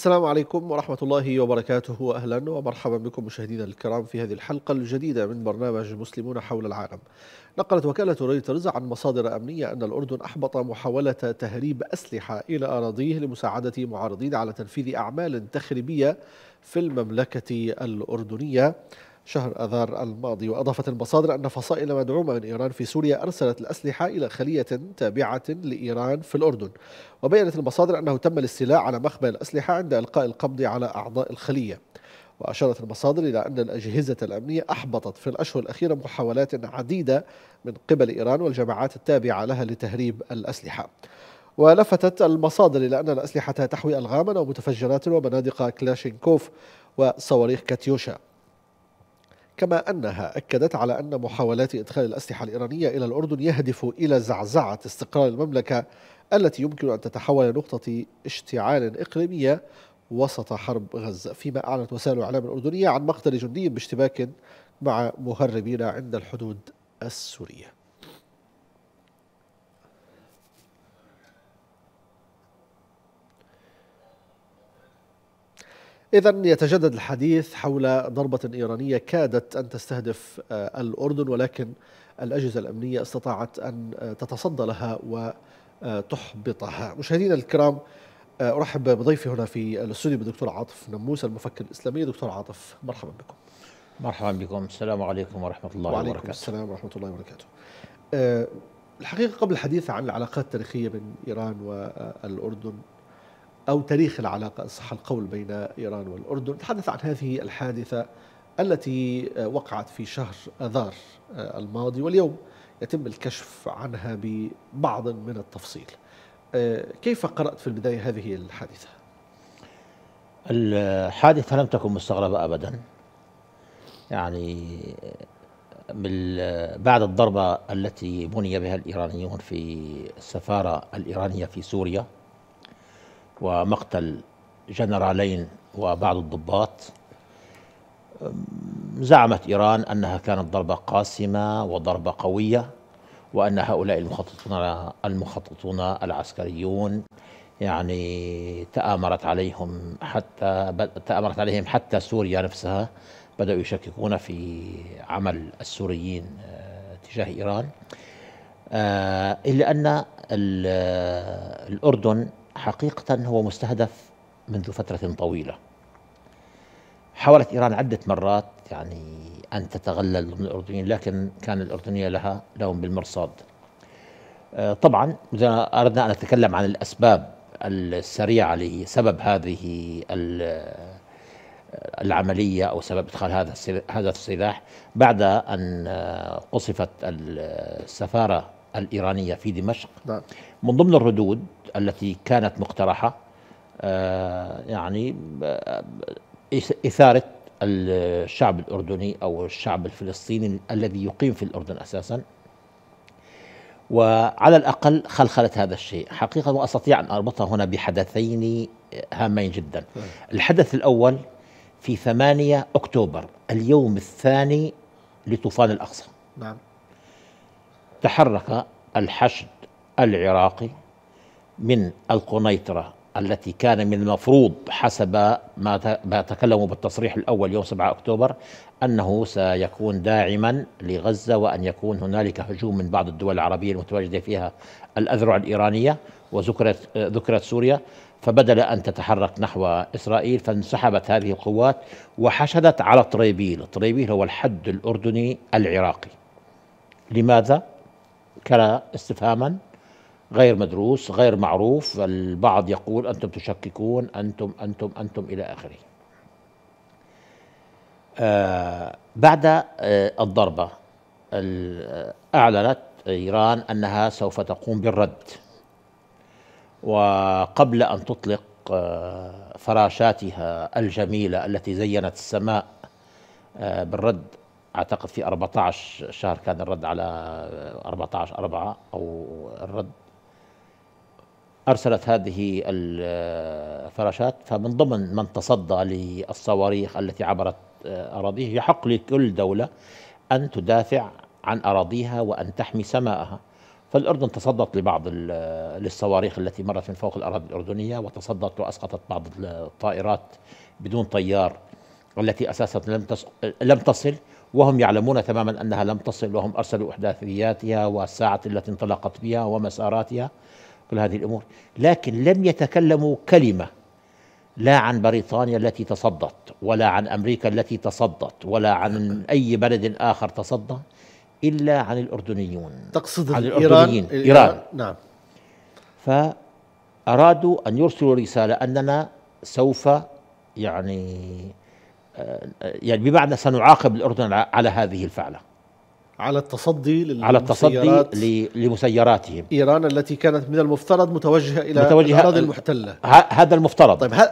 السلام عليكم ورحمة الله وبركاته وأهلا ومرحبا بكم مشاهدينا الكرام في هذه الحلقة الجديدة من برنامج مسلمون حول العالم نقلت وكالة رويترز عن مصادر أمنية أن الأردن أحبط محاولة تهريب أسلحة إلى أراضيه لمساعدة معارضين على تنفيذ أعمال تخريبية في المملكة الأردنية شهر أذار الماضي وأضافت المصادر أن فصائل مدعومة من إيران في سوريا أرسلت الأسلحة إلى خلية تابعة لإيران في الأردن وبيّنت المصادر أنه تم الاستيلاء على مخبأ الأسلحة عند إلقاء القبض على أعضاء الخلية وأشارت المصادر إلى أن الأجهزة الأمنية أحبطت في الأشهر الأخيرة محاولات عديدة من قبل إيران والجماعات التابعة لها لتهريب الأسلحة ولفتت المصادر إلى أن الأسلحة تحوي ألغاما ومتفجرات وبنادق كلاشينكوف وصواريخ كاتيوشا كما أنها أكدت على أن محاولات إدخال الأسلحة الإيرانية إلى الأردن يهدف إلى زعزعة استقرار المملكة التي يمكن أن تتحول نقطه اشتعال إقليمية وسط حرب غزة فيما أعلنت وسائل الإعلام الأردنية عن مقتل جندي باشتباك مع مهربين عند الحدود السورية إذا يتجدد الحديث حول ضربة إيرانية كادت أن تستهدف آه، الأردن ولكن الأجهزة الأمنية استطاعت أن آه، تتصدى لها وتحبطها آه، مشاهدينا الكرام أرحب بضيفي هنا في الاستوديو بالدكتور عاطف نموس المفكر الإسلامي دكتور عاطف مرحبا بكم مرحبا بكم السلام عليكم ورحمة الله وعليكم وبركاته السلام ورحمة الله وبركاته الحقيقة قبل الحديث عن العلاقات التاريخية بين إيران والأردن أو تاريخ العلاقة صح القول بين إيران والأردن تحدث عن هذه الحادثة التي وقعت في شهر أذار الماضي واليوم يتم الكشف عنها ببعض من التفصيل كيف قرأت في البداية هذه الحادثة؟ الحادثة لم تكن مستغربة أبدا يعني بعد الضربة التي بني بها الإيرانيون في السفارة الإيرانية في سوريا ومقتل جنرالين وبعض الضباط زعمت إيران أنها كانت ضربة قاسمة وضربة قوية وأن هؤلاء المخططون المخططون العسكريون يعني تآمرت عليهم حتى تآمرت عليهم حتى سوريا نفسها بدأوا يشككون في عمل السوريين أه، تجاه إيران أه، إلا أن الأردن حقيقة هو مستهدف منذ فترة طويلة حاولت إيران عدة مرات يعني أن تتغلل ضمن الأردنيين لكن كان الأردنية لها لهم بالمرصاد آه، طبعا إذا أردنا أن نتكلم عن الأسباب السريعة لسبب هذه العملية أو سبب إدخال هذا هذا السلاح بعد أن آه، قصفت السفارة الإيرانية في دمشق نعم. من ضمن الردود التي كانت مقترحة آه، يعني آه، إثارة الشعب الأردني أو الشعب الفلسطيني الذي يقيم في الأردن أساسا وعلى الأقل خلخلت هذا الشيء حقيقة وأستطيع أن أربطها هنا بحدثين هامين جدا نعم. الحدث الأول في 8 أكتوبر اليوم الثاني لطوفان الأقصى نعم تحرك الحشد العراقي من القنيطرة التي كان من المفروض حسب ما تكلموا بالتصريح الأول يوم 7 أكتوبر أنه سيكون داعما لغزة وأن يكون هنالك هجوم من بعض الدول العربية المتواجدة فيها الأذرع الإيرانية وذكرت ذكرت سوريا فبدل أن تتحرك نحو إسرائيل فانسحبت هذه القوات وحشدت على طريبيل طريبيل هو الحد الأردني العراقي لماذا؟ استفهاما غير مدروس غير معروف البعض يقول أنتم تشككون أنتم أنتم أنتم إلى آخره آه بعد آه الضربة أعلنت إيران أنها سوف تقوم بالرد وقبل أن تطلق آه فراشاتها الجميلة التي زينت السماء آه، بالرد اعتقد في 14 شهر كان الرد على 14 4 او الرد ارسلت هذه الفراشات فمن ضمن من تصدى للصواريخ التي عبرت آه، اراضيه يحق لكل دوله ان تدافع عن اراضيها وان تحمي سماءها فالاردن تصدت لبعض آه، للصواريخ التي مرت من فوق الاراضي الاردنيه وتصدت واسقطت بعض الطائرات آه، بدون طيار التي اساسا لم لم تصل وهم يعلمون تماما أنها لم تصل وهم أرسلوا إحداثياتها والساعة التي انطلقت بها ومساراتها كل هذه الأمور لكن لم يتكلموا كلمة لا عن بريطانيا التي تصدت ولا عن أمريكا التي تصدت ولا عن أي بلد آخر تصدى إلا عن الأردنيون تقصد عن الأردنيين إيران, إيران. نعم فأرادوا أن يرسلوا رسالة أننا سوف يعني يعني بمعنى سنعاقب الاردن على هذه الفعله على التصدي على التصدي لمسيراتهم ايران التي كانت من المفترض متوجهه الى متوجهة الاراضي المحتله هذا المفترض طيب